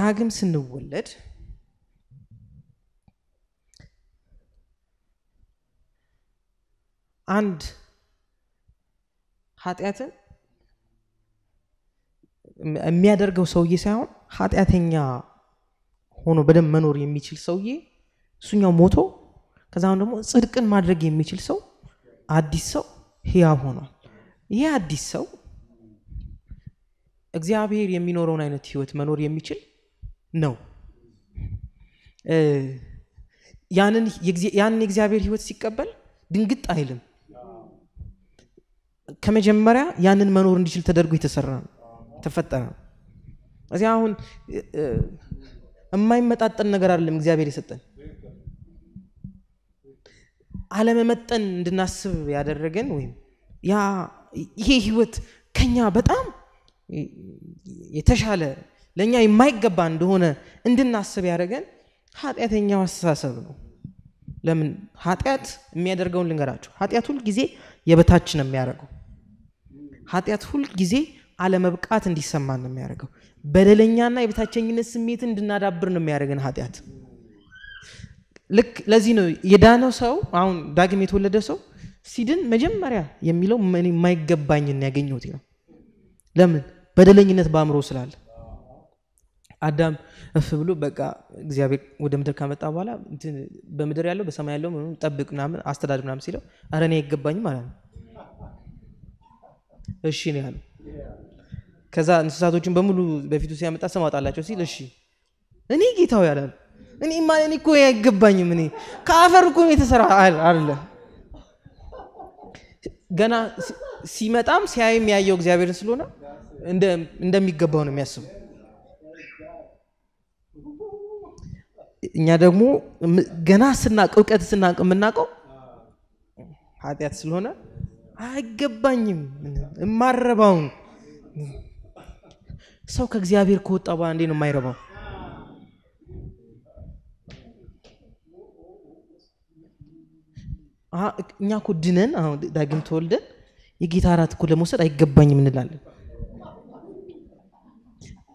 ዳግም ስንወለድ አንድ ኃጢአትን የሚያደርገው ሰውዬ ሳይሆን ኃጢአተኛ ሆኖ በደንብ መኖር የሚችል ሰውዬ እሱኛው ሞቶ ከዛም ደግሞ ጽድቅን ማድረግ የሚችል ሰው አዲስ ሰው ህያው ሆኗል። ይህ አዲስ ሰው እግዚአብሔር የሚኖረውን አይነት ህይወት መኖር የሚችል ነው። ያንን የእግዚአብሔር ህይወት ሲቀበል ድንግጥ አይልም። ከመጀመሪያ ያንን መኖር እንዲችል ተደርጎ የተሰራ ነው ተፈጠረ ነው። እዚህ አሁን የማይመጣጠን ነገር አይደለም እግዚአብሔር የሰጠን። አለመመጠን እንድናስብ ያደረገን ወይም ያ ይሄ ህይወት ከኛ በጣም የተሻለ ለእኛ የማይገባ እንደሆነ እንድናስብ ያደረገን ኃጢአተኛው አስተሳሰብ ነው ለምን ኃጢአት የሚያደርገውን ልንገራቸው ኃጢአት ሁልጊዜ የበታች ነው የሚያደርገው ኃጢአት ሁልጊዜ አለመብቃት እንዲሰማ ነው የሚያደርገው በደለኛና የበታቸኝነት ስሜት እንድናዳብር ነው የሚያደርገን ኃጢአት ልክ ለዚህ ነው የዳነው ሰው አሁን ዳግም የተወለደ ሰው ሲድን መጀመሪያ የሚለው የማይገባኝ ያገኘት ነው ለምን በደለኝነት በአእምሮ ስላለ አዳም እፍ ብሎ በቃ እግዚአብሔር ወደ ምድር ከመጣ በኋላ በምድር ያለው በሰማይ ያለው ጠብቅ ምናምን አስተዳድር ምናምን ሲለው አረ እኔ አይገባኝም ማለት ነው። እሺ ነው ያለው። ከዛ እንስሳቶችን በሙሉ በፊቱ ሲያመጣ ስም ሲል እሺ እኔ ጌታው ያላል እኔ ማ እኔ እኮ አይገባኝም እኔ ከአፈር እኮ የተሰራ አለ። ገና ሲመጣም ሲያይ ያየው እግዚአብሔርን ስለሆነ እንደሚገባው ነው የሚያስበው። እኛ ደግሞ ገና ስናቅ እውቀት ስናቅ የምናውቀው ኃጢአት ስለሆነ አይገባኝም የማረባውን ሰው ከእግዚአብሔር ከወጣ በኋላ እንዴ ነው የማይረባው እኛ ኮ ድነን አሁን ዳግም ተወልደን የጌታ አራት እኮ ለመውሰድ አይገባኝም እንላለን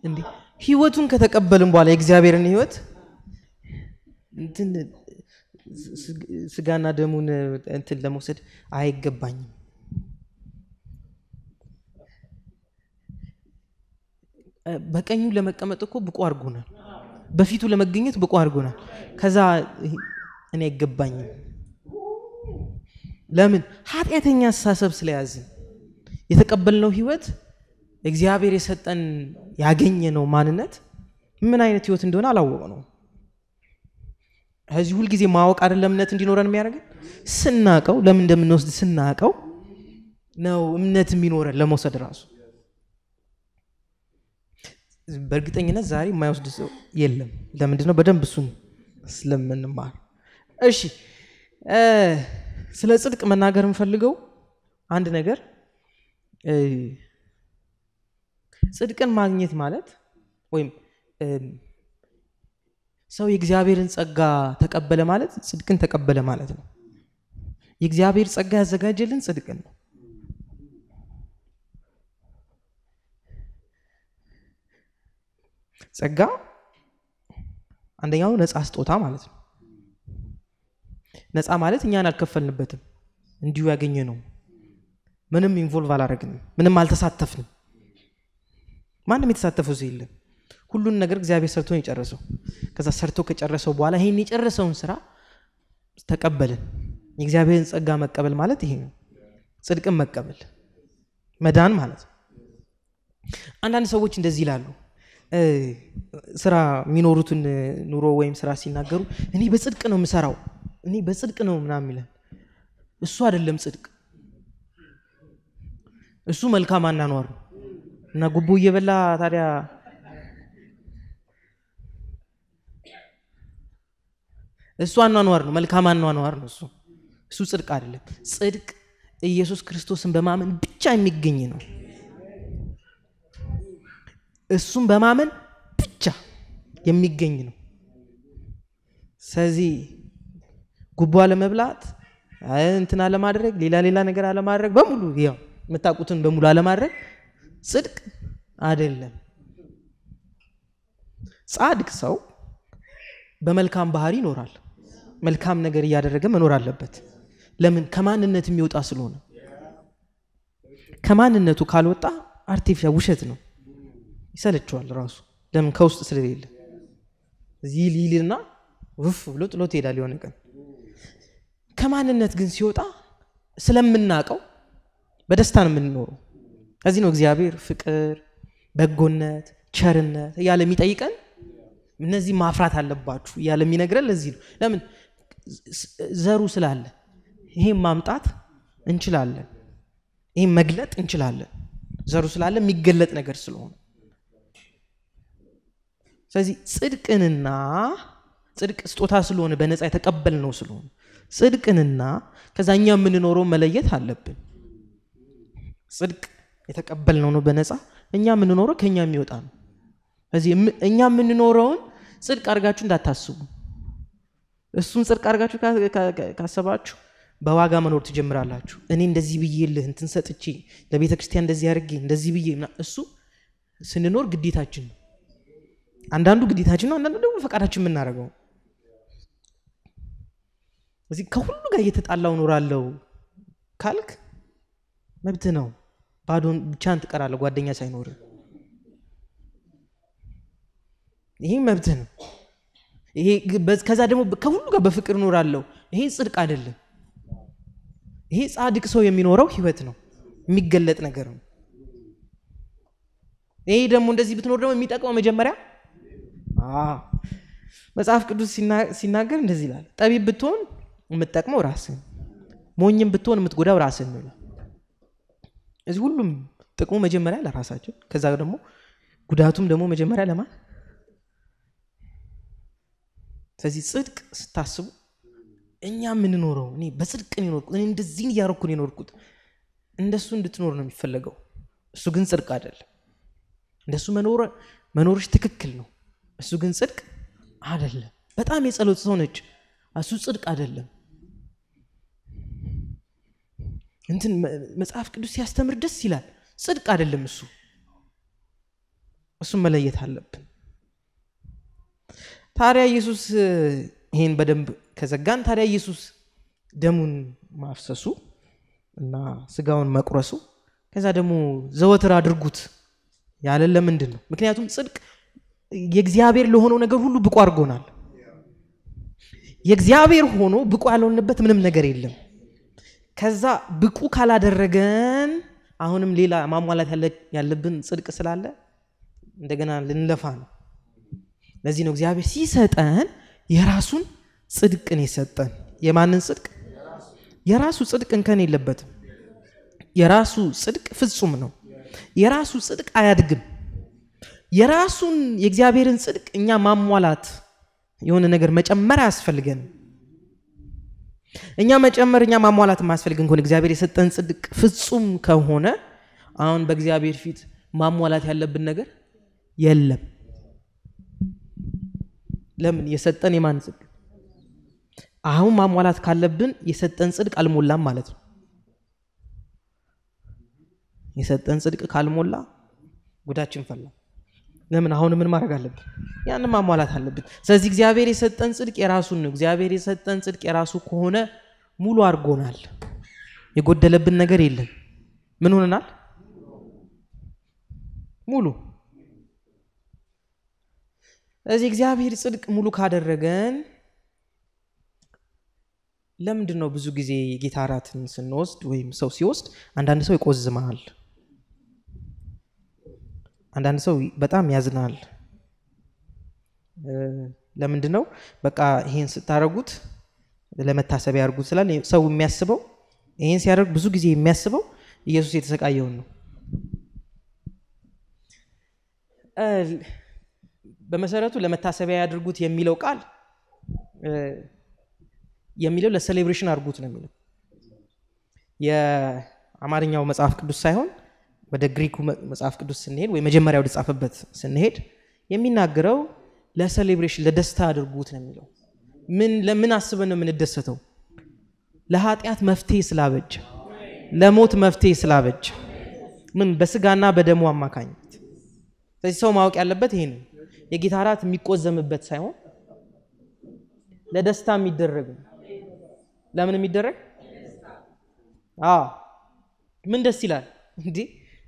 እንዴ ህይወቱን ከተቀበልን በኋላ የእግዚአብሔርን ህይወት እንትን ስጋና ደሙን እንትን ለመውሰድ አይገባኝም። በቀኙ ለመቀመጥ እኮ ብቁ አድርጎናል። በፊቱ ለመገኘት ብቁ አድርጎናል። ከዛ እኔ አይገባኝም። ለምን? ኃጢአተኛ አስተሳሰብ ስለያዝን የተቀበልነው ህይወት እግዚአብሔር የሰጠን ያገኘ ነው ማንነት ምን አይነት ህይወት እንደሆነ አላወቅ ነው። ከዚህ ሁልጊዜ ማወቅ አይደለም እምነት እንዲኖረን የሚያደርገን ስናቀው ለምን እንደምንወስድ ስናቀው ነው እምነት የሚኖረን ለመውሰድ ራሱ በእርግጠኝነት ዛሬ የማይወስድ ሰው የለም ለምንድን ነው በደንብ እሱን ስለምንማር እሺ ስለ ጽድቅ መናገር የምፈልገው አንድ ነገር ጽድቅን ማግኘት ማለት ወይም ሰው የእግዚአብሔርን ጸጋ ተቀበለ ማለት ጽድቅን ተቀበለ ማለት ነው። የእግዚአብሔር ጸጋ ያዘጋጀልን ጽድቅን ነው። ጸጋ አንደኛው ነፃ ስጦታ ማለት ነው። ነፃ ማለት እኛን አልከፈልንበትም፣ እንዲሁ ያገኘ ነው። ምንም ኢንቮልቭ አላደረግንም፣ ምንም አልተሳተፍንም። ማንም የተሳተፈው ሰው የለም። ሁሉን ነገር እግዚአብሔር ሰርቶ ነው የጨረሰው። ከዛ ሰርቶ ከጨረሰው በኋላ ይህን የጨረሰውን ስራ ተቀበልን። የእግዚአብሔርን ጸጋ መቀበል ማለት ይሄ ነው። ጽድቅን መቀበል መዳን ማለት ነው። አንዳንድ ሰዎች እንደዚህ ይላሉ። ስራ የሚኖሩትን ኑሮ ወይም ስራ ሲናገሩ እኔ በጽድቅ ነው የምሰራው፣ እኔ በጽድቅ ነው ምናምን ይለን እሱ አይደለም ጽድቅ፣ እሱ መልካም አናኗር ነው እና ጉቦ እየበላ ታዲያ እሱ አኗኗር ነው፣ መልካም አኗኗር ነው። እሱ እሱ ጽድቅ አይደለም። ጽድቅ ኢየሱስ ክርስቶስን በማመን ብቻ የሚገኝ ነው። እሱን በማመን ብቻ የሚገኝ ነው። ስለዚህ ጉቦ አለመብላት፣ እንትን አለማድረግ፣ ሌላ ሌላ ነገር አለማድረግ፣ በሙሉ ያው የምታውቁትን በሙሉ አለማድረግ ጽድቅ አይደለም። ጻድቅ ሰው በመልካም ባህር ይኖራል። መልካም ነገር እያደረገ መኖር አለበት። ለምን ከማንነት የሚወጣ ስለሆነ ከማንነቱ ካልወጣ አርቲፊሻ ውሸት ነው፣ ይሰለችዋል ራሱ። ለምን ከውስጥ ስለሌለ እዚህ ሊልና ውፍ ብሎ ጥሎት ይሄዳል የሆነ ቀን። ከማንነት ግን ሲወጣ ስለምናቀው በደስታ ነው የምንኖረው። እዚህ ነው እግዚአብሔር ፍቅር፣ በጎነት፣ ቸርነት እያለ የሚጠይቀን እነዚህ ማፍራት አለባችሁ እያለ የሚነግረን ለዚህ ነው። ለምን ዘሩ ስላለ ይሄን ማምጣት እንችላለን። ይሄን መግለጥ እንችላለን። ዘሩ ስላለ የሚገለጥ ነገር ስለሆነ ስለዚህ ጽድቅንና ጽድቅ ስጦታ ስለሆነ በነፃ የተቀበል ነው ስለሆነ ጽድቅንና ከዛኛ የምንኖረው መለየት አለብን። ጽድቅ የተቀበል ነው በነፃ እኛ የምንኖረው ከኛ የሚወጣ ነው። ስለዚህ እኛ የምንኖረውን ጽድቅ አድርጋችሁ እንዳታስቡ። እሱን ጽድቅ አድርጋችሁ ካሰባችሁ በዋጋ መኖር ትጀምራላችሁ። እኔ እንደዚህ ልህ እንትን ሰጥቼ ለቤተ ክርስቲያን እንደዚህ አድርጌ እንደዚህ ብዬ እሱ ስንኖር ግዴታችን ነው። አንዳንዱ ግዴታችን ነው፣ አንዳንዱ ደግሞ ፈቃዳችን የምናደርገው እዚህ ከሁሉ ጋር እየተጣላው ኖራለው ካልክ መብት ነው። ባዶን ብቻን ትቀራለ ጓደኛ ሳይኖር። ይህ መብት ነው። ይሄ ከዛ ደግሞ ከሁሉ ጋር በፍቅር እኖራለሁ። ይሄ ጽድቅ አይደለም። ይሄ ጻድቅ ሰው የሚኖረው ህይወት ነው፣ የሚገለጥ ነገር ነው። ይሄ ደግሞ እንደዚህ ብትኖር ደግሞ የሚጠቅመው መጀመሪያ መጽሐፍ ቅዱስ ሲናገር እንደዚህ ይላል፣ ጠቢብ ብትሆን የምትጠቅመው ራስን፣ ሞኝም ብትሆን የምትጎዳው ራስን ነው ይላል። እዚህ ሁሉም ጥቅሙ መጀመሪያ ለራሳቸው ከዛ ደግሞ ጉዳቱም ደግሞ መጀመሪያ ለማን ስለዚህ ጽድቅ ስታስቡ እኛ የምንኖረው እኔ በጽድቅ የኖርኩት እኔ እንደዚህን እያረኩን የኖርኩት እንደሱ እንድትኖር ነው የሚፈለገው እሱ ግን ጽድቅ አይደለም እንደሱ መኖርሽ ትክክል ነው እሱ ግን ጽድቅ አይደለም በጣም የጸሎት ሰው ነች እሱ ጽድቅ አይደለም እንትን መጽሐፍ ቅዱስ ሲያስተምር ደስ ይላል ጽድቅ አይደለም እሱ እሱም መለየት አለብን ታዲያ ኢየሱስ ይሄን በደንብ ከዘጋን ታዲያ ኢየሱስ ደሙን ማፍሰሱ እና ስጋውን መቁረሱ ከዛ ደግሞ ዘወትር አድርጉት ያለን ለምንድን ነው ምክንያቱም ጽድቅ የእግዚአብሔር ለሆነው ነገር ሁሉ ብቁ አድርጎናል የእግዚአብሔር ሆኖ ብቁ ያልሆንበት ምንም ነገር የለም ከዛ ብቁ ካላደረገን አሁንም ሌላ ማሟላት ያለብን ጽድቅ ስላለ እንደገና ልንለፋ ነው ለዚህ ነው እግዚአብሔር ሲሰጠን የራሱን ጽድቅን የሰጠን። የማንን ጽድቅ? የራሱ ጽድቅ እንከን የለበትም። የራሱ ጽድቅ ፍጹም ነው። የራሱ ጽድቅ አያድግም። የራሱን የእግዚአብሔርን ጽድቅ እኛ ማሟላት የሆነ ነገር መጨመር አያስፈልገንም። እኛ መጨመር እኛ ማሟላት የማያስፈልገን ከሆነ እግዚአብሔር የሰጠን ጽድቅ ፍጹም ከሆነ አሁን በእግዚአብሔር ፊት ማሟላት ያለብን ነገር የለም። ለምን የሰጠን የማን ጽድቅ? አሁን ማሟላት ካለብን የሰጠን ጽድቅ አልሞላም ማለት ነው። የሰጠን ጽድቅ ካልሞላ ጉዳችን ፈላ። ለምን አሁን ምን ማድረግ አለብን? ያንን ማሟላት አለብን። ስለዚህ እግዚአብሔር የሰጠን ጽድቅ የራሱን ነው። እግዚአብሔር የሰጠን ጽድቅ የራሱ ከሆነ ሙሉ አድርጎናል። የጎደለብን ነገር የለም። ምን ሆነናል? ሙሉ ስለዚህ እግዚአብሔር ጽድቅ ሙሉ ካደረገን ለምንድን ነው ብዙ ጊዜ የጌታ ራትን ስንወስድ ወይም ሰው ሲወስድ አንዳንድ ሰው ይቆዝማል፣ አንዳንድ ሰው በጣም ያዝናል። ለምንድ ነው በቃ ይሄን ስታደረጉት ለመታሰቢያ ያርጉት ስላል ሰው የሚያስበው ይሄን ሲያደርግ ብዙ ጊዜ የሚያስበው ኢየሱስ የተሰቃየውን ነው። በመሰረቱ ለመታሰቢያ ያድርጉት የሚለው ቃል የሚለው ለሴሌብሬሽን አድርጉት ነው የሚለው የአማርኛው መጽሐፍ ቅዱስ ሳይሆን ወደ ግሪኩ መጽሐፍ ቅዱስ ስንሄድ ወይ መጀመሪያ ወደ ጻፈበት ስንሄድ የሚናገረው ለሴሌብሬሽን ለደስታ አድርጉት ነው የሚለው ምን ለምን አስበን ነው የምንደሰተው ለኃጢአት መፍትሄ ስላበጀ ለሞት መፍትሄ ስላበጀ ምን በስጋና በደሙ አማካኝነት ስለዚህ ሰው ማወቅ ያለበት ይሄንን የጌታ እራት የሚቆዘምበት ሳይሆን ለደስታ የሚደረግ ነው። ለምን የሚደረግ ምን ደስ ይላል እንዴ?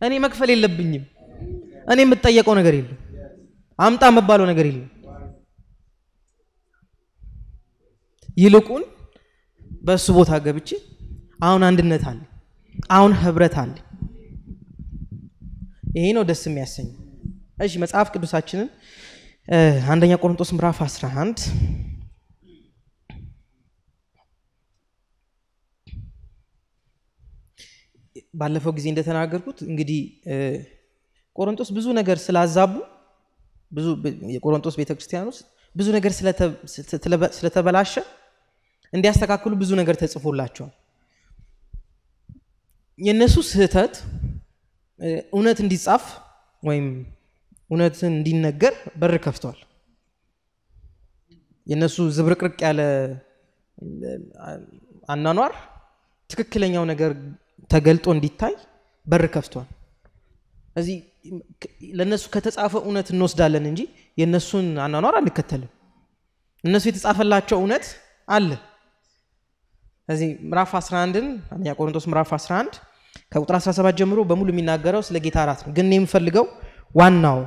እኔ መክፈል የለብኝም። እኔ የምጠየቀው ነገር የለም። አምጣ የምባለው ነገር የለም። ይልቁን በእሱ ቦታ ገብቼ አሁን አንድነት አለ፣ አሁን ህብረት አለ። ይሄ ነው ደስ የሚያሰኝ። እሺ መጽሐፍ ቅዱሳችንን Eh, አንደኛ ቆሮንጦስ ምዕራፍ 11 ባለፈው ጊዜ እንደተናገርኩት እንግዲህ eh, ቆሮንጦስ ብዙ ነገር ስላዛቡ ብዙ የቆሮንጦስ ቤተክርስቲያን ውስጥ ብዙ ነገር ስለተበላሸ እንዲያስተካክሉ ብዙ ነገር ተጽፎላቸዋል። የእነሱ ስህተት eh, እውነት እንዲጻፍ ወይም እውነትን እንዲነገር በር ከፍቷል። የእነሱ ዝብርቅርቅ ያለ አናኗር ትክክለኛው ነገር ተገልጦ እንዲታይ በር ከፍቷል። እዚህ ለእነሱ ከተጻፈ እውነት እንወስዳለን እንጂ የእነሱን አናኗር አንከተልም። እነሱ የተጻፈላቸው እውነት አለ። እዚህ ምዕራፍ 11ን አንደኛ ቆሮንቶስ ምራፍ 11 ከቁጥር 17 ጀምሮ በሙሉ የሚናገረው ስለ ጌታ እራት ነው። ግን የምፈልገው ዋናው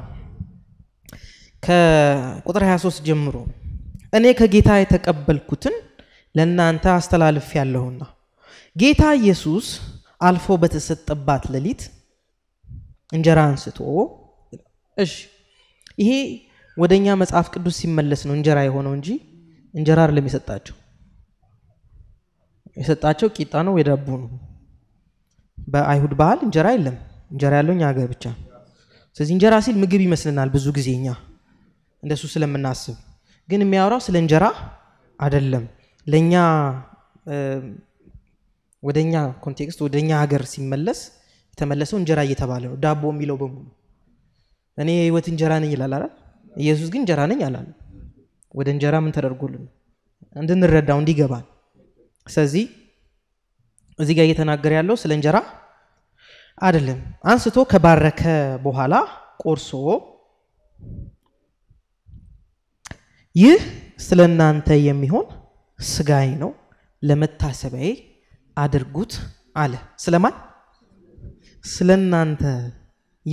ከቁጥር 23 ጀምሮ እኔ ከጌታ የተቀበልኩትን ለእናንተ አስተላልፍ ያለሁና ጌታ ኢየሱስ አልፎ በተሰጠባት ሌሊት እንጀራ አንስቶ እሺ ይሄ ወደ እኛ መጽሐፍ ቅዱስ ሲመለስ ነው እንጀራ የሆነው እንጂ እንጀራ አይደለም የሰጣቸው የሰጣቸው ቂጣ ነው የዳቦ ነው በአይሁድ ባህል እንጀራ የለም እንጀራ ያለው እኛ ሀገር ብቻ ስለዚህ እንጀራ ሲል ምግብ ይመስልናል ብዙ ጊዜ እኛ እንደሱ ስለምናስብ ግን የሚያወራው ስለ እንጀራ አይደለም ለእኛ ወደኛ ኮንቴክስት ወደኛ ሀገር ሲመለስ የተመለሰው እንጀራ እየተባለ ነው ዳቦ የሚለው በሙሉ እኔ የህይወት እንጀራ ነኝ ይላል አላል ኢየሱስ ግን እንጀራ ነኝ አላል ወደ እንጀራ ምን ተደርጎልን እንድንረዳው እንዲገባል ስለዚህ እዚህ ጋር እየተናገረ ያለው ስለ እንጀራ አይደለም አንስቶ ከባረከ በኋላ ቆርሶ ይህ ስለ እናንተ የሚሆን ስጋይ ነው፣ ለመታሰቢያዬ አድርጉት አለ። ስለማን? ስለ እናንተ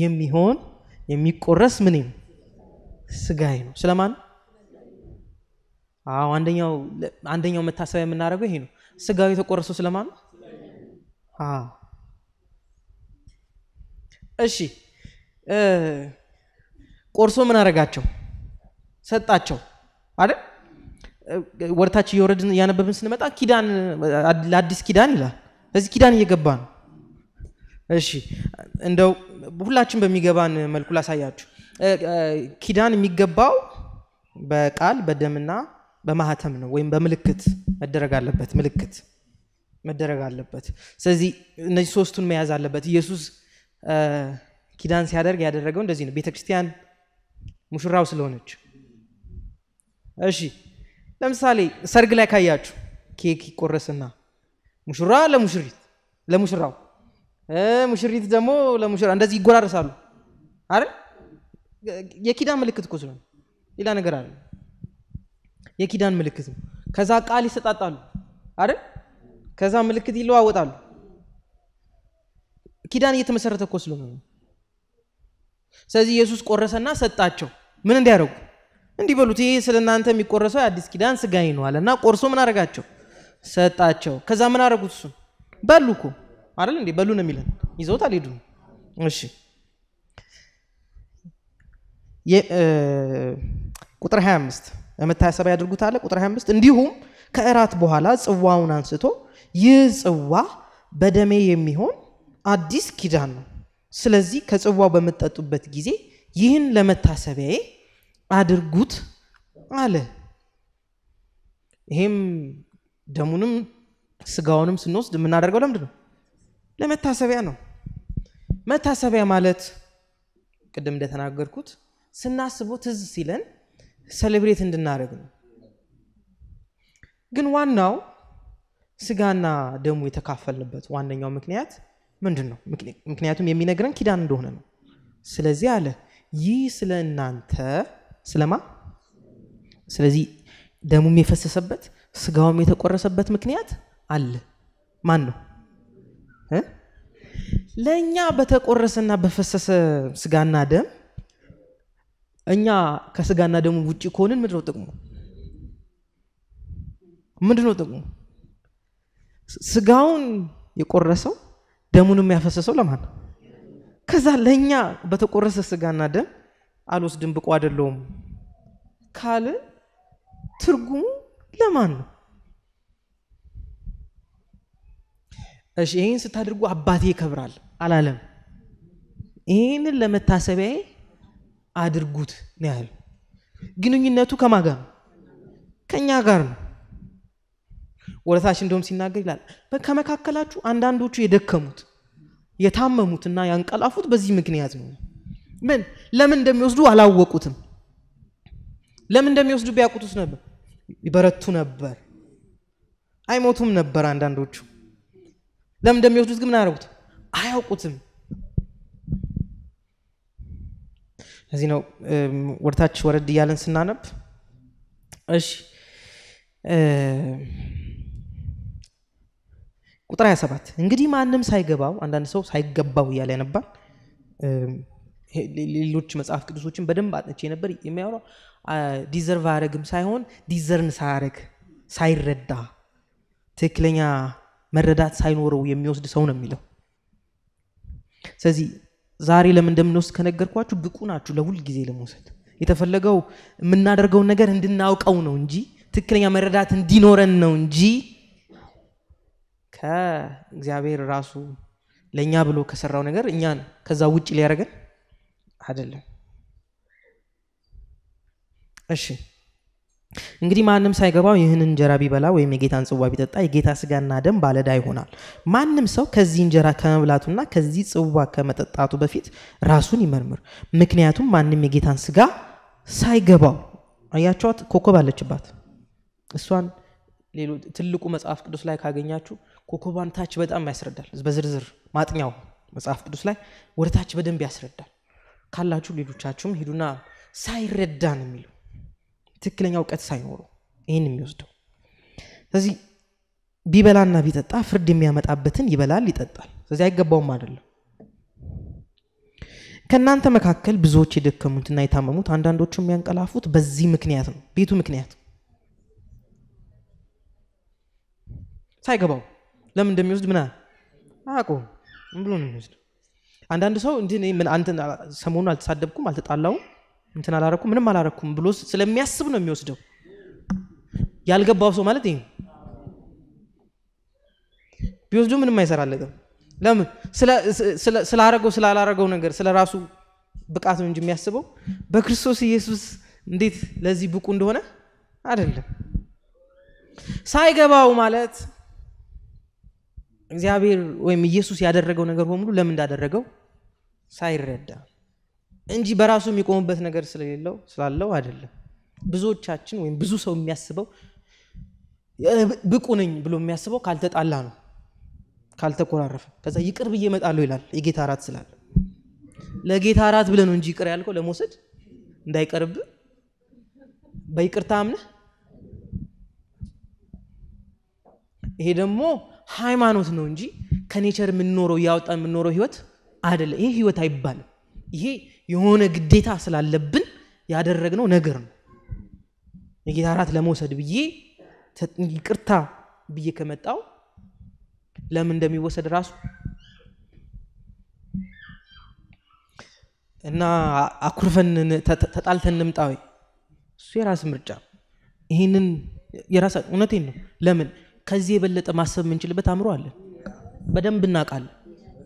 የሚሆን የሚቆረስ ምን ስጋይ ነው። ስለማን? አዎ አንደኛው አንደኛው መታሰቢያ የምናደርገው ይሄ ነው። ስጋው የተቆረሰው ስለማን? እሺ ቆርሶ ምን አረጋቸው? ሰጣቸው። አይደል ወደታች እየወረድን እያነበብን ስንመጣ ኪዳን ለአዲስ ኪዳን ይላል እዚህ ኪዳን እየገባ ነው እሺ እንደው ሁላችን በሚገባን መልኩ ላሳያችሁ ኪዳን የሚገባው በቃል በደምና በማህተም ነው ወይም በምልክት መደረግ አለበት ምልክት መደረግ አለበት ስለዚህ እነዚህ ሶስቱን መያዝ አለበት ኢየሱስ ኪዳን ሲያደርግ ያደረገው እንደዚህ ነው ቤተክርስቲያን ሙሽራው ስለሆነች እሺ ለምሳሌ ሰርግ ላይ ካያችሁ ኬክ ይቆረስና ሙሽራ ለሙሽሪት ለሙሽራው ሙሽሪት ደግሞ ለሙሽራ እንደዚህ ይጎራረሳሉ አረ የኪዳን ምልክት እኮ ነው ሌላ ነገር አለ። የኪዳን ምልክት ነው። ከዛ ቃል ይሰጣጣሉ አረ ከዛ ምልክት ይለዋወጣሉ። ኪዳን እየተመሰረተ እኮ ስለሆነ ነው። ስለዚህ ኢየሱስ ቆረሰና ሰጣቸው ምን እንዲያደረጉ እንዲህ በሉት ይሄ ስለ እናንተ የሚቆረሰው የአዲስ ኪዳን ስጋዬ ነው እና ቆርሶ ምን አረጋቸው ሰጣቸው ከዛ ምን አረጉት እሱን በሉ እኮ አይደል እንዴ በሉ ነው የሚለን ይዘውት አልሄዱ እሺ ቁጥር 25 መታሰቢያ ያድርጉት አለ ቁጥር 25 እንዲሁም ከእራት በኋላ ጽዋውን አንስቶ ይህ ጽዋ በደሜ የሚሆን አዲስ ኪዳን ነው ስለዚህ ከጽዋው በምትጠጡበት ጊዜ ይህን ለመታሰቢያዬ አድርጉት አለ። ይሄም ደሙንም ስጋውንም ስንወስድ የምናደርገው ለምድ ነው? ለመታሰቢያ ነው። መታሰቢያ ማለት ቅድም እንደተናገርኩት ስናስበው ትዝ ሲለን ሰሌብሬት እንድናደርግ ነው። ግን ዋናው ስጋና ደሙ የተካፈልንበት ዋነኛው ምክንያት ምንድን ነው? ምክንያቱም የሚነግረን ኪዳን እንደሆነ ነው። ስለዚህ አለ ይህ ስለ እናንተ ስለማ ስለዚህ ደሙም የፈሰሰበት ስጋውም የተቆረሰበት ምክንያት አለ። ማን ነው? ለእኛ በተቆረሰና በፈሰሰ ስጋና ደም እኛ ከስጋና ደሙ ውጭ ከሆንን ምድነው ጥቅሙ? ምንድነው ጥቅሙ? ስጋውን የቆረሰው ደሙንም ያፈሰሰው ለማን ነው? ከዛ ለእኛ በተቆረሰ ስጋና ደም አልወስድም ብቁ አይደለሁም ካለ ትርጉሙ ለማን ነው? እሺ ይህን ስታደርጉ አባቴ ይከብራል አላለም። ይህንን ለመታሰቢያ አድርጉት ነው ያለው። ግንኙነቱ ከማ ጋር ነው? ከእኛ ጋር ነው። ወረታች እንደውም ሲናገር ይላል ከመካከላችሁ አንዳንዶቹ የደከሙት የታመሙትና ያንቀላፉት በዚህ ምክንያት ነው። ምን ለምን እንደሚወስዱ አላወቁትም። ለምን እንደሚወስዱ ቢያውቁትስ ነበር ይበረቱ ነበር፣ አይሞቱም ነበር። አንዳንዶቹ ለምን እንደሚወስዱት ግን ምን አያውቁትም። ለዚህ ነው ወደታች ወረድ እያለን ስናነብ እሺ ቁጥር 27 እንግዲህ ማንም ሳይገባው አንዳንድ ሰው ሳይገባው እያለ ያነባል ሌሎች መጽሐፍ ቅዱሶችን በደንብ አጥንቼ ነበር። የሚያወራው ዲዘርቭ አያደረግም ሳይሆን ዲዘርን ሳያደረግ ሳይረዳ ትክክለኛ መረዳት ሳይኖረው የሚወስድ ሰው ነው የሚለው። ስለዚህ ዛሬ ለምን እንደምንወስድ ከነገርኳችሁ ብቁ ናችሁ ለሁል ጊዜ ለመውሰድ። የተፈለገው የምናደርገውን ነገር እንድናውቀው ነው እንጂ ትክክለኛ መረዳት እንዲኖረን ነው እንጂ ከእግዚአብሔር ራሱ ለእኛ ብሎ ከሰራው ነገር እኛን ከዛ ውጭ ሊያደረገን አይደለም። እሺ እንግዲህ ማንም ሳይገባው ይህን እንጀራ ቢበላ ወይም የጌታን ጽዋ ቢጠጣ የጌታ ስጋና ደም ባለዕዳ ይሆናል። ማንም ሰው ከዚህ እንጀራ ከመብላቱና ከዚህ ጽዋ ከመጠጣቱ በፊት ራሱን ይመርምር። ምክንያቱም ማንም የጌታን ስጋ ሳይገባው አያቸዋት ኮከብ አለችባት። እሷን ትልቁ መጽሐፍ ቅዱስ ላይ ካገኛችሁ ኮከቧን ታች በጣም ያስረዳል። በዝርዝር ማጥኛው መጽሐፍ ቅዱስ ላይ ወደታች በደንብ ያስረዳል። ካላችሁ ሌሎቻችሁም ሄዱና ሳይረዳ ነው የሚለው ትክክለኛ እውቀት ሳይኖረው ይህን የሚወስደው ስለዚህ ቢበላና ቢጠጣ ፍርድ የሚያመጣበትን ይበላል ይጠጣል ስለዚህ አይገባውም አይደለም ከእናንተ መካከል ብዙዎች የደከሙትና የታመሙት አንዳንዶቹ የሚያንቀላፉት በዚህ ምክንያት ነው ቤቱ ምክንያት ሳይገባው ለምን እንደሚወስድ ምና አቁ ብሎ ነው የሚወስድ አንዳንድ ሰው እንዲ ምን አንተን ሰሞኑን አልተሳደብኩም፣ አልተጣላውም፣ እንትን አላረኩም፣ ምንም አላረኩም ብሎ ስለሚያስብ ነው የሚወስደው። ያልገባው ሰው ማለት ይሄ ቢወስዱ ምንም አይሰራለትም። ለምን ስላረገው ስላላረገው ነገር ስለ ራሱ ብቃት ነው እንጂ የሚያስበው በክርስቶስ ኢየሱስ እንዴት ለዚህ ብቁ እንደሆነ አይደለም። ሳይገባው ማለት እግዚአብሔር ወይም ኢየሱስ ያደረገው ነገር በሙሉ ለምን እንዳደረገው ሳይረዳ እንጂ በራሱ የሚቆምበት ነገር ስለሌለው ስላለው አይደለም። ብዙዎቻችን ወይም ብዙ ሰው የሚያስበው ብቁ ነኝ ብሎ የሚያስበው ካልተጣላ ነው፣ ካልተቆራረፈ ከዛ ይቅር ብዬ መጣለሁ ይላል። የጌታ አራት ስላለ ለጌታ አራት ብለ ነው እንጂ ይቅር ያልከው ለመውሰድ እንዳይቀርብ በይቅርታ አምነህ ይሄ ደግሞ ሃይማኖት ነው እንጂ ከኔቸር የምንኖረው እያወጣ የምንኖረው ህይወት አይደለም። ይሄ ህይወት አይባልም። ይሄ የሆነ ግዴታ ስላለብን ያደረግነው ነገር ነው። የጌታ እራት ለመውሰድ ብዬ ይቅርታ ብዬ ከመጣው ለምን እንደሚወሰድ ራሱ እና አኩርፈን ተጣልተን እንምጣ ወይ? እሱ የራስ ምርጫ። ይህንን የራስ እውነቴን ነው። ለምን ከዚህ የበለጠ ማሰብ የምንችልበት አእምሮ አለን። በደንብ እናውቃለን።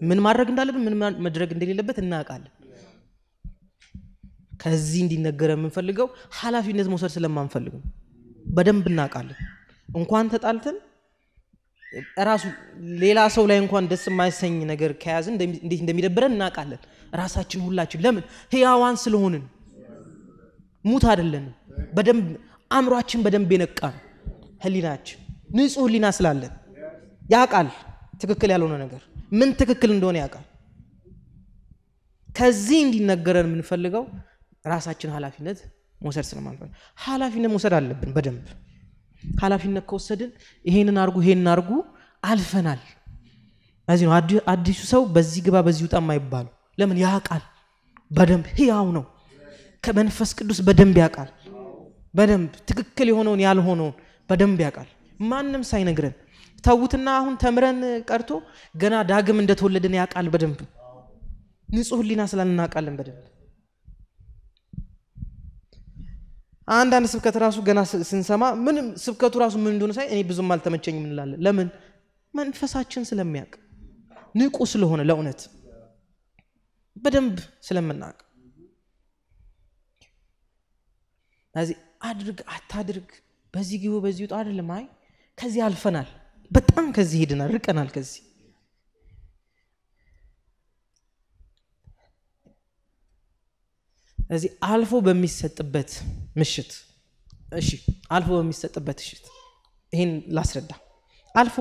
ምን ማድረግ እንዳለብን፣ ምን መድረግ እንደሌለበት እናውቃለን። ከዚህ እንዲነገረ የምንፈልገው ኃላፊነት መውሰድ ስለማንፈልግ በደንብ እናውቃለን። እንኳን ተጣልተን ራሱ ሌላ ሰው ላይ እንኳን ደስ የማይሰኝ ነገር ከያዝን እንዴት እንደሚደብረን እናውቃለን። ራሳችን ሁላችን ለምን ህያዋን ስለሆንን ሙት አይደለንም። በደንብ አእምሯችን በደንብ የነቃ ነው ህሊናችን ንጹህ ህሊና ስላለን ያቃል ትክክል ያልሆነ ነገር ምን ትክክል እንደሆነ ያውቃል። ከዚህ እንዲነገረን የምንፈልገው ራሳችን ኃላፊነት መውሰድ ስለማንፈልግ ኃላፊነት መውሰድ አለብን። በደንብ ኃላፊነት ከወሰድን ይሄንን አርጉ ይሄንን አርጉ አልፈናል። ለዚህ ነው አዲሱ ሰው በዚህ ግባ በዚህ ውጣ የማይባሉ ለምን ያቃል በደንብ ህያው ነው። ከመንፈስ ቅዱስ በደንብ ያውቃል። በደንብ ትክክል የሆነውን ያልሆነውን በደንብ ያውቃል። ማንም ሳይነግረን ተዉትና አሁን ተምረን ቀርቶ ገና ዳግም እንደተወለደን ያውቃል በደንብ ንጹህ ሊና ስላለን በደንብ አንዳንድ ስብከት ራሱ ገና ስንሰማ ምንም ስብከቱ ራሱ ምን እንደሆነ ሳይ እኔ ብዙም አልተመቸኝም እንላለን ለምን መንፈሳችን ስለሚያውቅ ንቁ ስለሆነ ለእውነት በደንብ ስለምናውቅ ስለዚህ አድርግ አታድርግ በዚህ ግቡ በዚህ ውጣ አይደለም አይ ከዚህ አልፈናል። በጣም ከዚህ ሄድናል ርቀናል ከዚህ እዚህ አልፎ በሚሰጥበት ምሽት እሺ፣ አልፎ በሚሰጥበት ምሽት ይህን ላስረዳ። አልፎ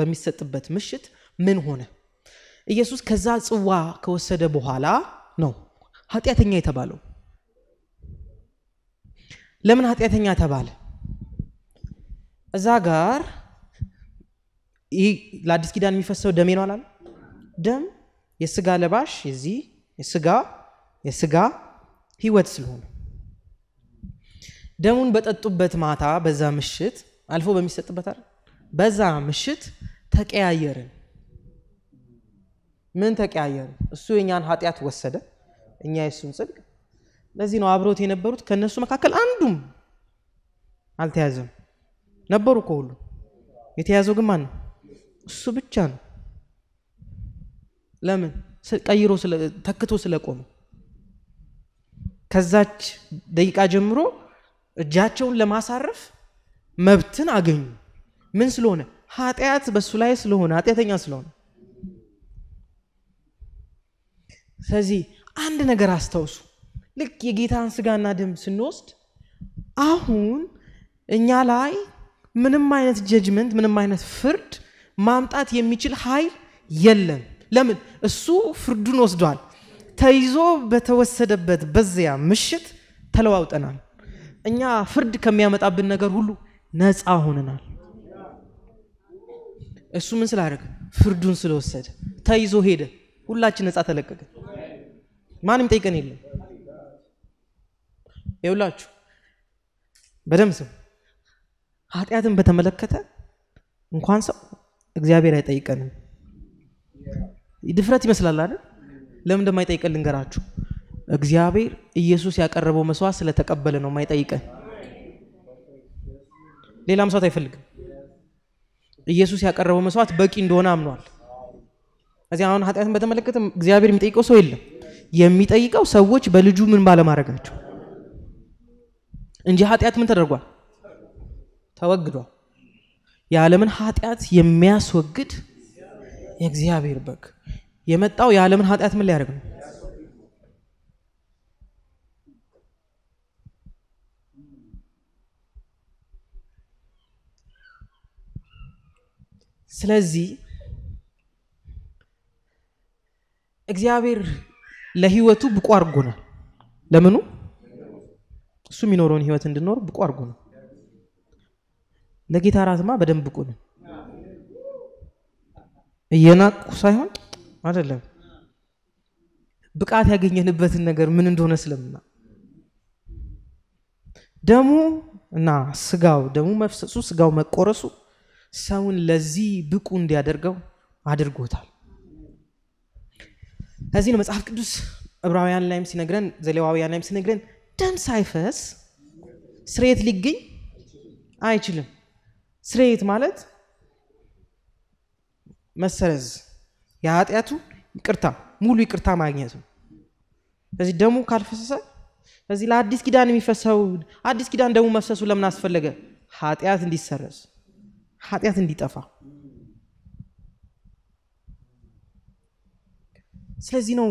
በሚሰጥበት ምሽት ምን ሆነ? ኢየሱስ ከዛ ጽዋ ከወሰደ በኋላ ነው ኃጢአተኛ የተባለው። ለምን ኃጢአተኛ ተባለ? እዛ ጋር ይህ ለአዲስ ኪዳን የሚፈሰው ደሜ ነው አላለ። ደም የስጋ ለባሽ የዚህ የስጋ የስጋ ህይወት ስለሆነ ደሙን በጠጡበት ማታ በዛ ምሽት አልፎ በሚሰጥበት አይደል በዛ ምሽት ተቀያየርን። ምን ተቀያየርን? እሱ የእኛን ኃጢአት ወሰደ፣ እኛ የሱን ጽድቅ። ለዚህ ነው አብሮት የነበሩት ከእነሱ መካከል አንዱም አልተያዘም። ነበሩ እኮ ሁሉ የተያዘው ግን ማን ነው? እሱ ብቻ ነው። ለምን ቀይሮ ተክቶ ስለቆመ ከዛች ደቂቃ ጀምሮ እጃቸውን ለማሳረፍ መብትን አገኙ። ምን ስለሆነ? ኃጢአት በእሱ ላይ ስለሆነ፣ ኃጢአተኛ ስለሆነ። ስለዚህ አንድ ነገር አስታውሱ። ልክ የጌታን ስጋና ደም ስንወስድ አሁን እኛ ላይ ምንም አይነት ጀጅመንት ምንም አይነት ፍርድ ማምጣት የሚችል ኃይል የለም። ለምን? እሱ ፍርዱን ወስዷል። ተይዞ በተወሰደበት በዚያ ምሽት ተለዋውጠናል። እኛ ፍርድ ከሚያመጣብን ነገር ሁሉ ነፃ ሆነናል። እሱ ምን ስላደረገ? ፍርዱን ስለወሰደ ተይዞ ሄደ። ሁላችን ነፃ ተለቀቀ። ማንም ጠይቀን የለም። ይውላችሁ በደምብ ስሙ። ኃጢአትን በተመለከተ እንኳን ሰው እግዚአብሔር አይጠይቀንም። ድፍረት ይመስላል አይደል? ለምን እንደማይጠይቀን ልንገራችሁ። እግዚአብሔር ኢየሱስ ያቀረበው መስዋዕት ስለተቀበለ ነው ማይጠይቀን። ሌላ መስዋዕት አይፈልግም። ኢየሱስ ያቀረበው መስዋዕት በቂ እንደሆነ አምኗል። እዚህ አሁን ኃጢአትን በተመለከተ እግዚአብሔር የሚጠይቀው ሰው የለም። የሚጠይቀው ሰዎች በልጁ ምን ባለማድረግ ናቸው? እንጂ ኃጢአት ምን ተደርጓል? ተወግዷል። የዓለምን ኃጢአት የሚያስወግድ የእግዚአብሔር በግ የመጣው የዓለምን ኃጢአት ምን ሊያደርግ ነው? ስለዚህ እግዚአብሔር ለህይወቱ ብቁ አድርጎናል። ለምኑ? እሱ የሚኖረውን ህይወት እንድኖር ብቁ አድርጎናል። ለጌታ ራትማ በደንብ ቁን እየናቁ ሳይሆን አይደለም ብቃት ያገኘንበትን ነገር ምን እንደሆነ ስለምና ደሙ እና ስጋው ደሙ መፍሰሱ ስጋው መቆረሱ ሰውን ለዚህ ብቁ እንዲያደርገው አድርጎታል። ከዚህ ነው መጽሐፍ ቅዱስ ዕብራውያን ላይም ሲነግረን ዘሌዋውያን ላይም ሲነግረን ደም ሳይፈስ ስርየት ሊገኝ አይችልም። ስርየት ማለት መሰረዝ የኃጢአቱ ይቅርታ ሙሉ ይቅርታ ነው ስለዚህ ደሙ ካልፈሰሰ ስለዚህ ለአዲስ ኪዳን የሚፈሰው አዲስ ኪዳን ደሙ መፍሰሱ ለምን አስፈለገ? ኃጢአት እንዲሰረዝ፣ ኃጢአት እንዲጠፋ። ስለዚህ ነው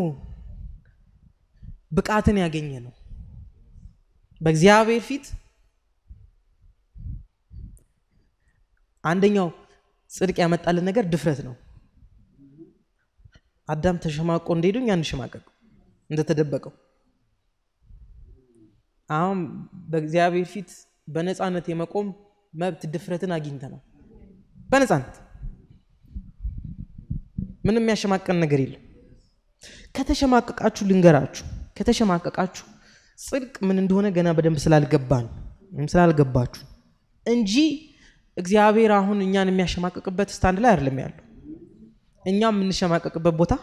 ብቃትን ያገኘ ነው በእግዚአብሔር ፊት አንደኛው ጽድቅ ያመጣልን ነገር ድፍረት ነው። አዳም ተሸማቆ እንደሄዱ እኛ እንሸማቀቅ እንደተደበቀው። አሁን በእግዚአብሔር ፊት በነፃነት የመቆም መብት ድፍረትን አግኝተናል። በነፃነት ምንም የሚያሸማቀን ነገር የለም። ከተሸማቀቃችሁ ልንገራችሁ፣ ከተሸማቀቃችሁ ጽድቅ ምን እንደሆነ ገና በደንብ ስላልገባን ወይም ስላልገባችሁ እንጂ እግዚአብሔር አሁን እኛን የሚያሸማቅቅበት ስታንድ ላይ አይደለም ያሉ፣ እኛ የምንሸማቀቅበት ቦታ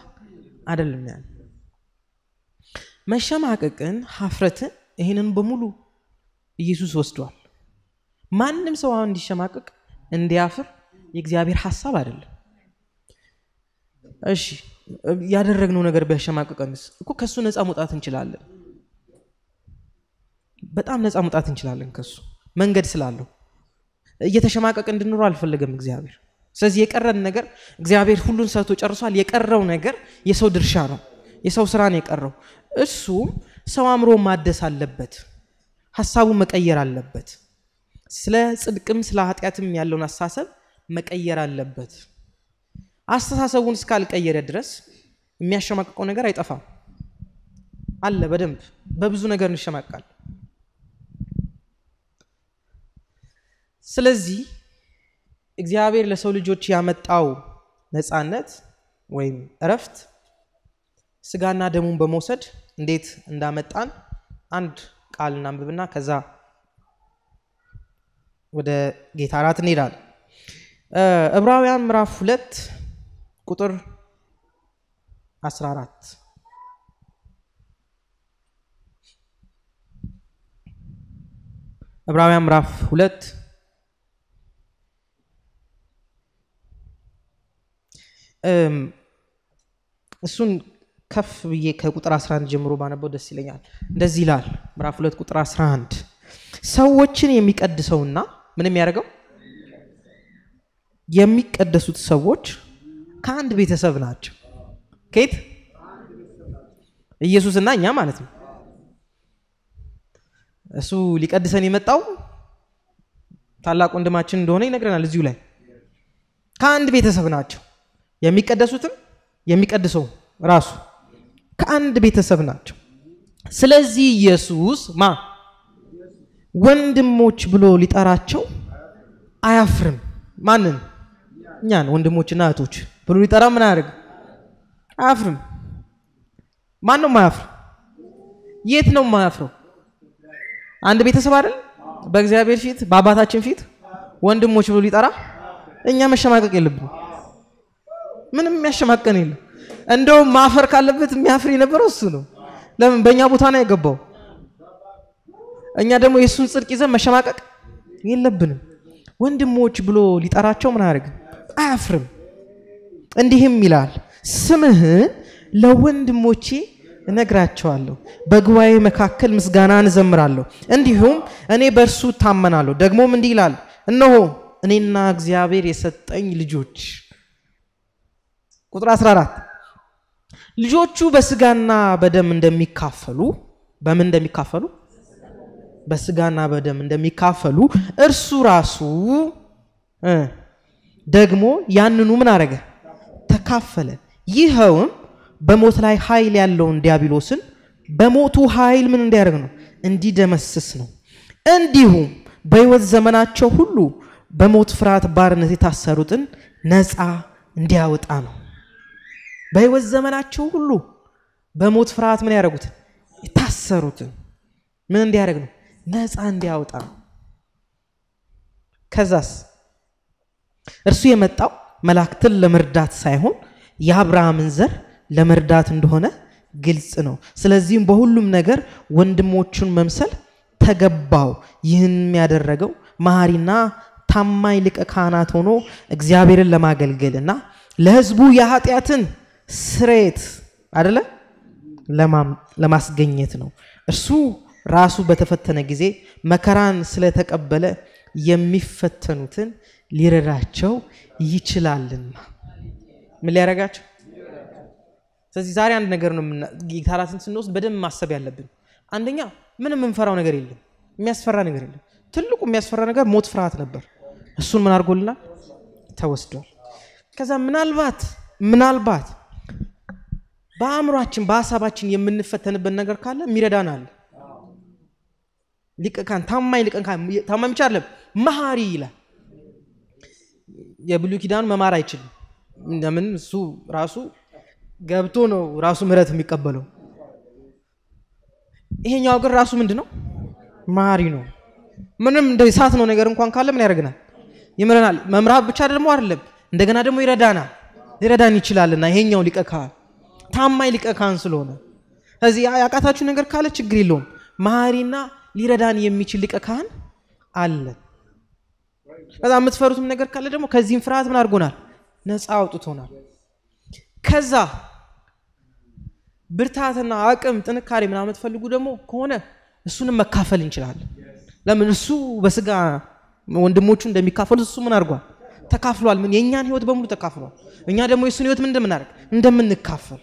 አይደለም ያሉ። መሸማቀቅን፣ ሀፍረትን ይህንን በሙሉ ኢየሱስ ወስዷል። ማንም ሰው አሁን እንዲሸማቀቅ እንዲያፍር የእግዚአብሔር ሀሳብ አይደለም። እሺ ያደረግነው ነገር ቢያሸማቅቀንስ እኮ ከእሱ ነፃ መውጣት እንችላለን። በጣም ነፃ መውጣት እንችላለን ከሱ መንገድ ስላለው እየተሸማቀቅ እንድንኖር አልፈለገም እግዚአብሔር። ስለዚህ የቀረን ነገር እግዚአብሔር ሁሉን ሰቶ ጨርሷል። የቀረው ነገር የሰው ድርሻ ነው፣ የሰው ስራ ነው የቀረው። እሱም ሰው አእምሮ ማደስ አለበት፣ ሀሳቡ መቀየር አለበት። ስለ ጽድቅም ስለ ኃጢአትም ያለውን አስተሳሰብ መቀየር አለበት። አስተሳሰቡን እስካልቀየረ ድረስ የሚያሸማቅቀው ነገር አይጠፋም አለ። በደንብ በብዙ ነገር እንሸማቃል። ስለዚህ እግዚአብሔር ለሰው ልጆች ያመጣው ነፃነት ወይም እረፍት ስጋና ደሙን በመውሰድ እንዴት እንዳመጣን አንድ ቃል እናንብብና ከዛ ወደ ጌታ አራት እንሄዳል ዕብራውያን ምዕራፍ ሁለት ቁጥር 14 ዕብራውያን ምዕራፍ ሁለት እሱን ከፍ ብዬ ከቁጥር 11 ጀምሮ ባነበው ደስ ይለኛል። እንደዚህ ይላል ምራፍ 2 ቁጥር 11 ሰዎችን የሚቀድሰውና ምንም ያደርገው የሚቀደሱት ሰዎች ከአንድ ቤተሰብ ናቸው። ኬት ኢየሱስና እኛ ማለት ነው። እሱ ሊቀድሰን የመጣው ታላቅ ወንድማችን እንደሆነ ይነግረናል። እዚሁ ላይ ከአንድ ቤተሰብ ናቸው። የሚቀደሱትም የሚቀድሰው ራሱ ከአንድ ቤተሰብ ናቸው። ስለዚህ ኢየሱስ ማ ወንድሞች ብሎ ሊጠራቸው አያፍርም። ማንን? እኛን ወንድሞችና እህቶች ብሎ ሊጠራ ምን አያደርግ አያፍርም። ማን ነው ማያፍር? የት ነው ማያፍረው? አንድ ቤተሰብ አይደል? በእግዚአብሔር ፊት በአባታችን ፊት ወንድሞች ብሎ ሊጠራ እኛ መሸማቀቅ የለብን? ምንም የሚያሸማቀን የለም። እንደውም ማፈር ካለበት የሚያፍር የነበረው እሱ ነው። ለምን በእኛ ቦታ ነው የገባው? እኛ ደግሞ የእሱን ጽድቅ ይዘን መሸማቀቅ የለብንም። ወንድሞች ብሎ ሊጠራቸው ምን አያደርግም? አያፍርም። እንዲህም ይላል ስምህን ለወንድሞቼ እነግራቸዋለሁ፣ በጉባኤ መካከል ምስጋና እንዘምራለሁ። እንዲሁም እኔ በእርሱ እታመናለሁ። ደግሞም እንዲህ ይላል፣ እነሆ እኔና እግዚአብሔር የሰጠኝ ልጆች ቁጥር 14 ልጆቹ በስጋና በደም እንደሚካፈሉ በምን እንደሚካፈሉ በስጋና በደም እንደሚካፈሉ እርሱ ራሱ ደግሞ ያንኑ ምን አረገ ተካፈለ ይኸውም በሞት ላይ ኃይል ያለውን ዲያብሎስን በሞቱ ኃይል ምን እንዲያደርግ ነው እንዲደመስስ ነው እንዲሁም በሕይወት ዘመናቸው ሁሉ በሞት ፍርሃት ባርነት የታሰሩትን ነፃ እንዲያወጣ ነው በህይወት ዘመናቸው ሁሉ በሞት ፍርሃት ምን ያደረጉትን የታሰሩትን ምን እንዲያደርግ ነው ነፃ እንዲያወጣ ነው። ከዛስ እርሱ የመጣው መላእክትን ለመርዳት ሳይሆን የአብርሃምን ዘር ለመርዳት እንደሆነ ግልጽ ነው። ስለዚህም በሁሉም ነገር ወንድሞቹን መምሰል ተገባው። ይህን ያደረገው መሐሪና ታማኝ ሊቀ ካህናት ሆኖ እግዚአብሔርን ለማገልገልና ለህዝቡ የኃጢአትን ስሬት አደለ ለማስገኘት ነው። እርሱ ራሱ በተፈተነ ጊዜ መከራን ስለተቀበለ የሚፈተኑትን ሊረዳቸው ይችላልና ምን ሊያረጋቸው? ስለዚህ ዛሬ አንድ ነገር ነው ጌታራትን ስንወስድ በደንብ ማሰብ ያለብን። አንደኛ ምንም የምንፈራው ነገር የለም፣ የሚያስፈራ ነገር የለም። ትልቁ የሚያስፈራ ነገር ሞት ፍርሃት ነበር። እሱን ምን አድርጎልናል? ተወስዷል። ከዛ ምናልባት ምናልባት በአእምሯችን በሀሳባችን የምንፈተንበት ነገር ካለ የሚረዳን አለ። ሊቀካን ታማኝ ሊቀካ ታማኝ ብቻ አለም መሀሪ ይላል። የብሉ ኪዳኑ መማር አይችልም። እንደምን እሱ ራሱ ገብቶ ነው ራሱ ምረት የሚቀበለው። ይሄኛው ግን ራሱ ምንድ ነው መሐሪ ነው። ምንም እንደ ሳት ነው ነገር እንኳን ካለ ምን ያደርግናል? ይምረናል። መምራት ብቻ ደግሞ አይደለም እንደገና ደግሞ ይረዳናል። ሊረዳን ይችላልና ይሄኛው ሊቀካል ታማኝ ሊቀ ካህን ስለሆነ እዚህ ያቃታችሁ ነገር ካለ ችግር የለውም። መሐሪና ሊረዳን የሚችል ሊቀ ካህን አለን። በጣም የምትፈሩትም ነገር ካለ ደግሞ ከዚህም ፍርሃት ምን አድርጎናል? ነፃ አውጥቶናል። ከዛ ብርታትና አቅም ጥንካሬ ምና የምትፈልጉ ደግሞ ከሆነ እሱንም መካፈል እንችላለን። ለምን እሱ በስጋ ወንድሞቹ እንደሚካፈሉት እሱ ምን አድርጓል? ተካፍሏል። ምን የእኛን ህይወት በሙሉ ተካፍሏል። እኛ ደግሞ የእሱን ህይወት ምን እንደምናደርግ እንደምንካፈል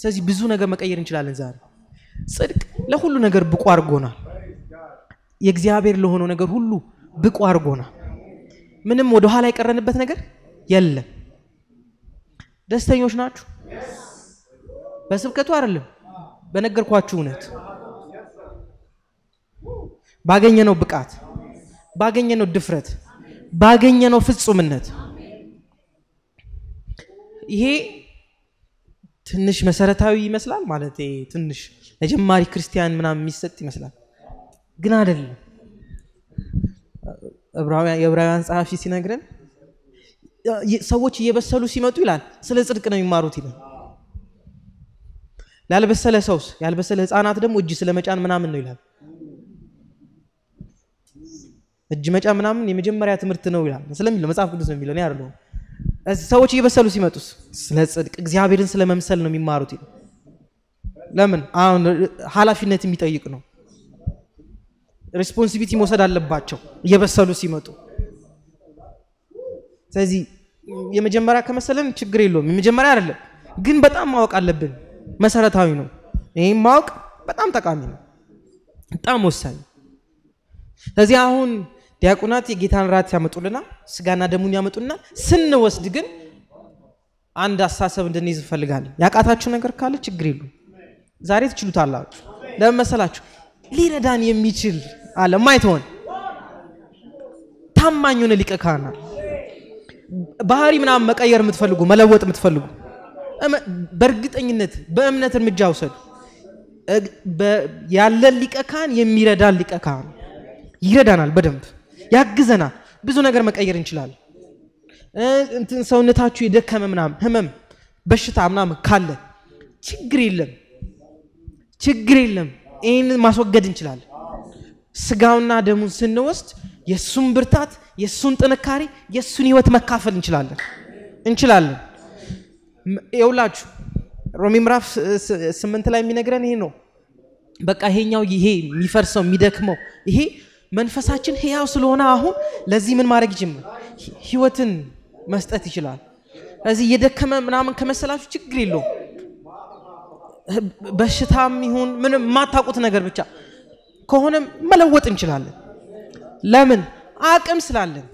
ስለዚህ ብዙ ነገር መቀየር እንችላለን ዛሬ። ጽድቅ ለሁሉ ነገር ብቁ አርጎናል የእግዚአብሔር ለሆነው ነገር ሁሉ ብቁ አርጎናል ምንም ወደ ኋላ የቀረንበት ነገር የለም። ደስተኞች ናችሁ? በስብከቱ አይደለም፣ በነገርኳችሁ እውነት፣ ባገኘነው ብቃት፣ ባገኘነው ድፍረት፣ ባገኘነው ፍጹምነት ይሄ ትንሽ መሰረታዊ ይመስላል ማለት ትንሽ ለጀማሪ ክርስቲያን ምናምን የሚሰጥ ይመስላል፣ ግን አይደለም። የዕብራውያን ጸሐፊ ሲነግረን ሰዎች እየበሰሉ ሲመጡ ይላል ስለ ጽድቅ ነው የሚማሩት ይላል። ላልበሰለ ሰውስ ያልበሰለ ህፃናት ደግሞ እጅ ስለ መጫን ምናምን ነው ይላል። እጅ መጫ ምናምን የመጀመሪያ ትምህርት ነው ይላል ስለሚለው መጽሐፍ ቅዱስ ነው የሚለው እኔ ሰዎች እየበሰሉ ሲመጡስ ስለ ጽድቅ እግዚአብሔርን ስለ መምሰል ነው የሚማሩት። ለምን አሁን ኃላፊነት የሚጠይቅ ነው። ሬስፖንሲቢቲ መውሰድ አለባቸው እየበሰሉ ሲመጡ። ስለዚህ የመጀመሪያ ከመሰለን ችግር የለውም። የመጀመሪያ አይደለም ግን በጣም ማወቅ አለብን። መሰረታዊ ነው። ይህም ማወቅ በጣም ጠቃሚ ነው፣ በጣም ወሳኝ። ስለዚህ አሁን ዲያቆናት የጌታን ራት ያመጡልናል፣ ስጋና ደሙን ያመጡና ስንወስድ ግን አንድ አሳሰብ እንድንይዝ እንፈልጋለን። ያቃታችሁ ነገር ካለ ችግር የሉ፣ ዛሬ ትችሉታላችሁ። ለምን መሰላችሁ? ሊረዳን የሚችል አለ ማይትሆን ታማኝ ሆነ ሊቀ ካህናት ባህሪ ምናምን መቀየር የምትፈልጉ መለወጥ የምትፈልጉ በእርግጠኝነት በእምነት እርምጃ ውሰዱ። ያለን ሊቀ ካህን የሚረዳን ሊቀ ካህን ይረዳናል በደንብ ያግዘናል። ብዙ ነገር መቀየር እንችላለን። እንትን ሰውነታችሁ የደከመ ምናምን ህመም፣ በሽታ ምናምን ካለ ችግር የለም ችግር የለም። ይህን ማስወገድ እንችላለን። ስጋውና ደሙን ስንወስድ የእሱን ብርታት፣ የእሱን ጥንካሬ፣ የእሱን ህይወት መካፈል እንችላለን እንችላለን። የውላችሁ ሮሚ ምዕራፍ ስምንት ላይ የሚነግረን ይሄ ነው። በቃ ይሄኛው ይሄ የሚፈርሰው የሚደክመው ይሄ መንፈሳችን ህያው ስለሆነ አሁን ለዚህ ምን ማድረግ ይጀምር ህይወትን መስጠት ይችላል። ስለዚህ እየደከመ ምናምን ከመሰላችሁ ችግር የለው በሽታም ይሁን ምንም የማታውቁት ነገር ብቻ ከሆነም መለወጥ እንችላለን። ለምን አቅም ስላለን